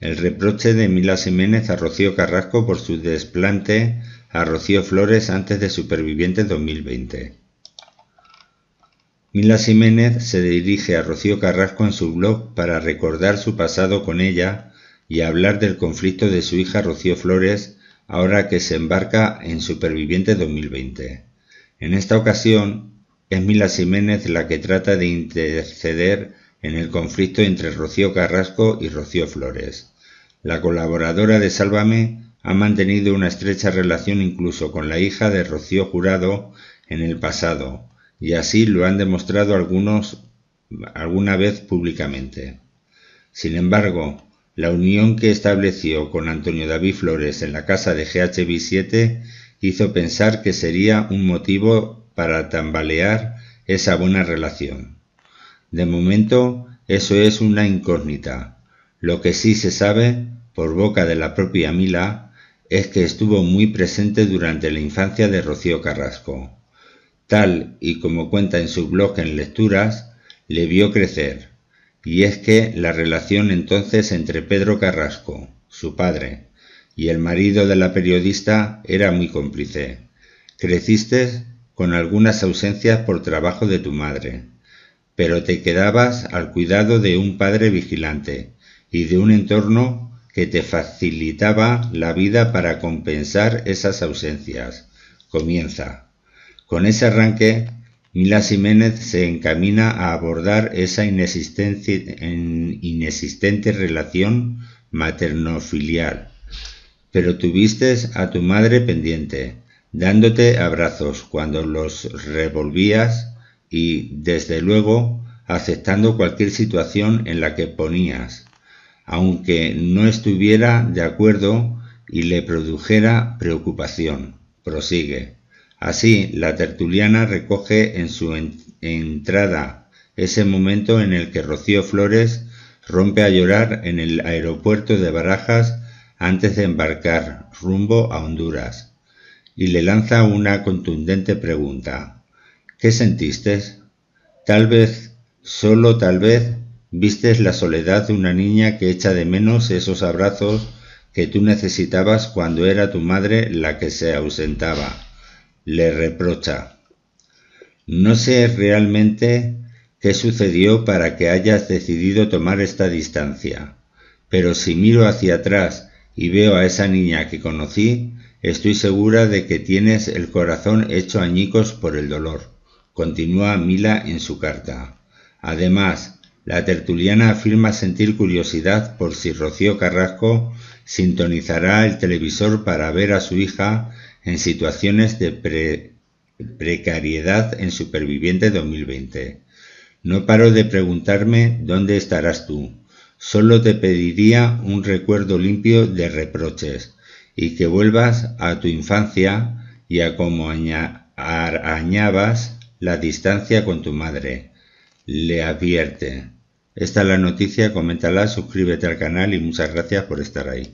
El reproche de Mila Jiménez a Rocío Carrasco por su desplante a Rocío Flores antes de Superviviente 2020. Mila Jiménez se dirige a Rocío Carrasco en su blog para recordar su pasado con ella y hablar del conflicto de su hija Rocío Flores ahora que se embarca en Superviviente 2020. En esta ocasión es Mila Jiménez la que trata de interceder en el conflicto entre Rocío Carrasco y Rocío Flores. La colaboradora de Sálvame ha mantenido una estrecha relación incluso con la hija de Rocío Jurado en el pasado, y así lo han demostrado algunos alguna vez públicamente. Sin embargo, la unión que estableció con Antonio David Flores en la casa de GHB7 hizo pensar que sería un motivo para tambalear esa buena relación. De momento, eso es una incógnita. Lo que sí se sabe, por boca de la propia Mila, es que estuvo muy presente durante la infancia de Rocío Carrasco. Tal y como cuenta en su blog en lecturas, le vio crecer, y es que la relación entonces entre Pedro Carrasco, su padre, y el marido de la periodista era muy cómplice. Creciste con algunas ausencias por trabajo de tu madre pero te quedabas al cuidado de un padre vigilante y de un entorno que te facilitaba la vida para compensar esas ausencias. Comienza. Con ese arranque, Mila Jiménez se encamina a abordar esa inexistente relación maternofilial. Pero tuviste a tu madre pendiente, dándote abrazos cuando los revolvías y, desde luego, aceptando cualquier situación en la que ponías, aunque no estuviera de acuerdo y le produjera preocupación. Prosigue. Así, la tertuliana recoge en su entrada ese momento en el que Rocío Flores rompe a llorar en el aeropuerto de Barajas antes de embarcar rumbo a Honduras, y le lanza una contundente pregunta. ¿Qué sentiste? Tal vez, solo tal vez, vistes la soledad de una niña que echa de menos esos abrazos que tú necesitabas cuando era tu madre la que se ausentaba. Le reprocha. No sé realmente qué sucedió para que hayas decidido tomar esta distancia, pero si miro hacia atrás y veo a esa niña que conocí, estoy segura de que tienes el corazón hecho añicos por el dolor continúa Mila en su carta. Además, la tertuliana afirma sentir curiosidad por si Rocío Carrasco sintonizará el televisor para ver a su hija en situaciones de precariedad en Superviviente 2020. No paro de preguntarme dónde estarás tú. Solo te pediría un recuerdo limpio de reproches y que vuelvas a tu infancia y a cómo arañabas la distancia con tu madre. Le advierte. Esta es la noticia, coméntala, suscríbete al canal y muchas gracias por estar ahí.